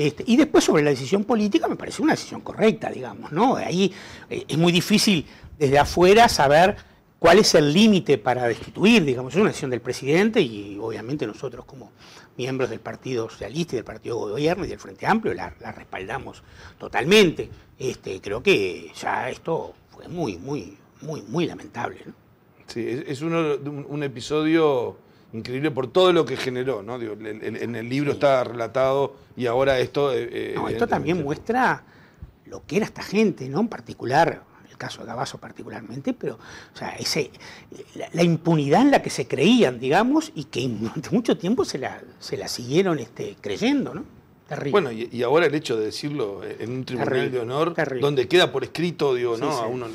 Este, y después sobre la decisión política me parece una decisión correcta, digamos, ¿no? Ahí eh, es muy difícil desde afuera saber cuál es el límite para destituir, digamos, es una decisión del presidente y obviamente nosotros como miembros del Partido Socialista y del Partido Gobierno y del Frente Amplio la, respaldamos totalmente. Este, creo que ya esto fue muy, muy, muy, muy lamentable. Sí, es, un episodio increíble por todo lo que generó, ¿no? en el libro está relatado y ahora esto... Eh, eh, no, esto también muestra lo que era esta gente, ¿no? En particular, el caso de Gabazo particularmente, pero o sea, ese, la, impunidad en la que se creían, digamos, y que durante mucho tiempo se la, se la siguieron este, creyendo, ¿no? Terrible. Bueno, y, ahora el hecho de decirlo en un tribunal de honor, donde queda por escrito, digo, ¿no? uno...